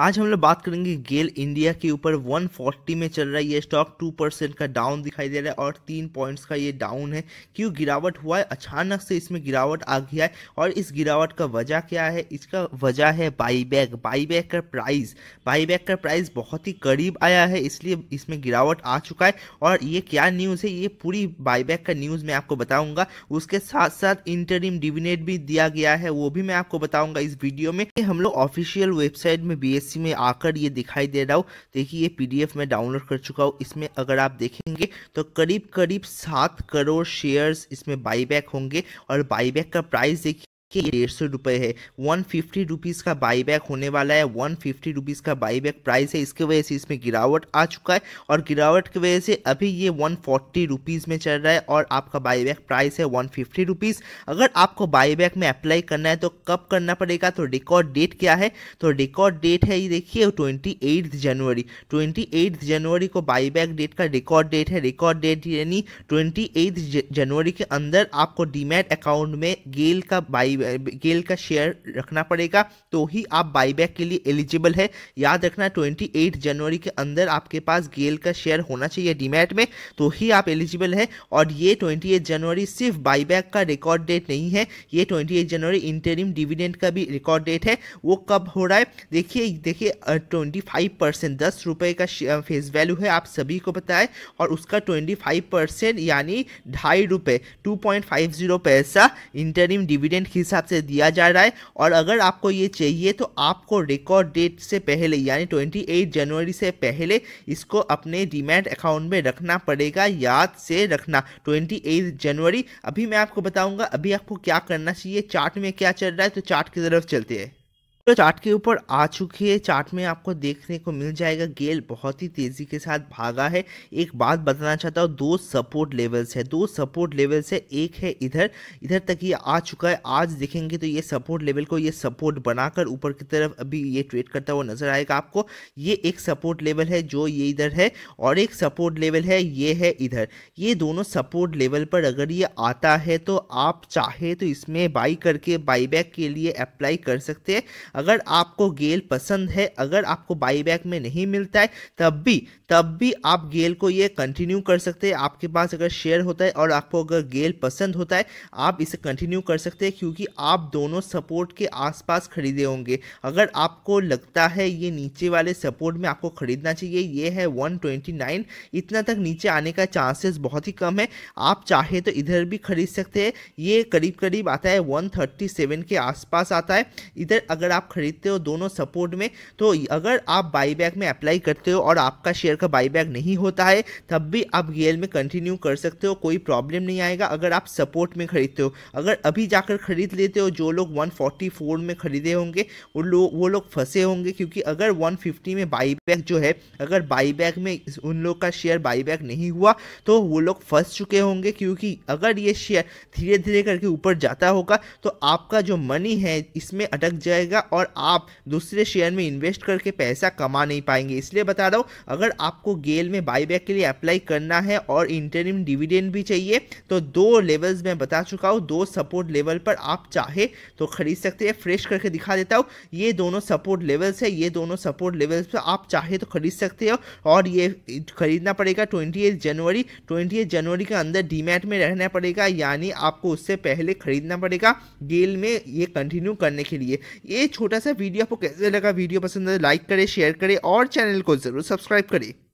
आज हम लोग बात करेंगे गेल इंडिया के ऊपर 140 में चल रहा है ये स्टॉक 2 परसेंट का डाउन दिखाई दे रहा है और तीन पॉइंट्स का ये डाउन है क्यों गिरावट हुआ है अचानक से इसमें गिरावट आ गया है और इस गिरावट का वजह क्या है इसका वजह है बाईबैक बाईबैक का प्राइस बाईबैक का प्राइस बहुत ही करीब आया है इसलिए इसमें गिरावट आ चुका है और ये क्या न्यूज़ है ये पूरी बाईबैक का न्यूज़ मैं आपको बताऊँगा उसके साथ साथ इंटरिम डिविनेट भी दिया गया है वो भी मैं आपको बताऊँगा इस वीडियो में हम लोग ऑफिशियल वेबसाइट में बी यूपीएससी में आकर ये दिखाई दे रहा हो देखिए ये पीडीएफ मैं डाउनलोड कर चुका हूँ इसमें अगर आप देखेंगे तो करीब करीब सात करोड़ शेयर्स इसमें बाईबैक होंगे और बाईबैक का प्राइस देखिए के डेढ़ सौ रुपये है वन फिफ्टी रुपीज़ का बाई बैक होने वाला है वन फिफ्टी रुपीज़ का बाई बैक प्राइस है इसके वजह से इसमें गिरावट आ चुका है और गिरावट की वजह से अभी ये वन फोर्टी रुपीज़ में चल रहा है और आपका बाई बैक प्राइस है वन फिफ्टी रुपीज़ अगर आपको बाई बैक में अप्लाई करना है तो कब करना पड़ेगा तो रिकॉर्ड डेट क्या है तो रिकॉर्ड डेट है ये देखिए twenty eighth January twenty eighth January को बाई बैक डेट का रिकॉर्ड डेट है रिकॉर्ड डेट यानी ट्वेंटी एट्थ जनवरी के अंदर आपको डीमेट अकाउंट में गेल का बाई गेल का शेयर रखना पड़ेगा तो ही आप बाईबैक के लिए एलिजिबल है याद रखना 28 जनवरी के अंदर आपके पास गेल का शेयर होना चाहिए डीमैट में तो ही आप एलिजिबल है और ये 28 जनवरी सिर्फ बाईबैक का रिकॉर्ड डेट नहीं है ये 28 जनवरी इंटरिम डिविडेंड का भी रिकॉर्ड डेट है वो कब हो रहा है देखिए देखिए ट्वेंटी फाइव परसेंट दस रुपए का फेस वैल्यू है आप सभी को पता है और उसका ट्वेंटी फाइव परसेंट यानी ढाई रुपये टू पॉइंट फाइव जीरो पैसा इंटरिम डिविडेंड की हिसाब से दिया जा रहा है और अगर आपको ये चाहिए तो आपको रिकॉर्ड डेट से पहले यानी 28 जनवरी से पहले इसको अपने डिमैट अकाउंट में रखना पड़ेगा याद से रखना 28 जनवरी अभी मैं आपको बताऊंगा अभी आपको क्या करना चाहिए चार्ट में क्या चल रहा है तो चार्ट की तरफ चलते हैं तो चार्ट के ऊपर आ चुकी है चार्ट में आपको देखने को मिल जाएगा गेल बहुत ही तेज़ी के साथ भागा है एक बात बताना चाहता हूँ दो सपोर्ट लेवल्स है दो सपोर्ट लेवल्स है एक है इधर इधर तक ये आ चुका है आज देखेंगे तो ये सपोर्ट लेवल को ये सपोर्ट बनाकर ऊपर की तरफ अभी ये ट्रेड करता हुआ नजर आएगा आपको ये एक सपोर्ट लेवल है जो ये इधर है और एक सपोर्ट लेवल है ये है इधर ये दोनों सपोर्ट लेवल पर अगर ये आता है तो आप चाहे तो इसमें बाई करके बाईबैक के लिए अप्लाई कर सकते हैं अगर आपको गेल पसंद है अगर आपको बाईबैक में नहीं मिलता है तब भी तब भी आप गेल को ये कंटिन्यू कर सकते हैं आपके पास अगर शेयर होता है और आपको अगर गेल पसंद होता है आप इसे कंटिन्यू कर सकते हैं क्योंकि आप दोनों सपोर्ट के आसपास खरीदे होंगे अगर आपको लगता है ये नीचे वाले सपोर्ट में आपको खरीदना चाहिए ये है 129 इतना तक नीचे आने का चांसेस बहुत ही कम है आप चाहे तो इधर भी खरीद सकते हैं ये करीब करीब आता है वन के आसपास आता है इधर अगर आप आप खरीदते हो दोनों सपोर्ट में तो अगर आप बाईबैक में अप्लाई करते हो और आपका शेयर का बाईबैक नहीं होता है तब भी आप गेल में कंटिन्यू कर सकते हो कोई प्रॉब्लम नहीं आएगा अगर आप सपोर्ट में खरीदते हो अगर अभी जाकर खरीद लेते हो जो लोग 144 में खरीदे होंगे वो लोग वो लोग फंसे होंगे क्योंकि अगर 150 में बाईबैक जो है अगर बाईबैक में उन लोग का शेयर बाईबैक नहीं हुआ तो वो लोग फंस चुके होंगे क्योंकि अगर ये शेयर धीरे धीरे करके ऊपर जाता होगा तो आपका जो मनी है इसमें अटक जाएगा और आप दूसरे शेयर में इन्वेस्ट करके पैसा कमा नहीं पाएंगे इसलिए बता रहा हूँ अगर आपको गेल में बाईबैक के लिए अप्लाई करना है और इंटरनिम डिविडेंड भी चाहिए तो दो लेवल्स मैं बता चुका हूँ दो सपोर्ट लेवल पर आप चाहे तो खरीद सकते हैं फ्रेश करके दिखा देता हूँ ये दोनों सपोर्ट लेवल्स है ये दोनों सपोर्ट लेवल्स पर आप चाहे तो खरीद सकते हो और ये खरीदना पड़ेगा ट्वेंटी जनवरी ट्वेंटी जनवरी के अंदर डीमैट में रहना पड़ेगा यानी आपको उससे पहले खरीदना पड़ेगा गेल में ये कंटिन्यू करने के लिए ये छोटा सा वीडियो आपको कैसे लगा वीडियो पसंद है लाइक तो करें शेयर करें और चैनल को ज़रूर सब्सक्राइब करें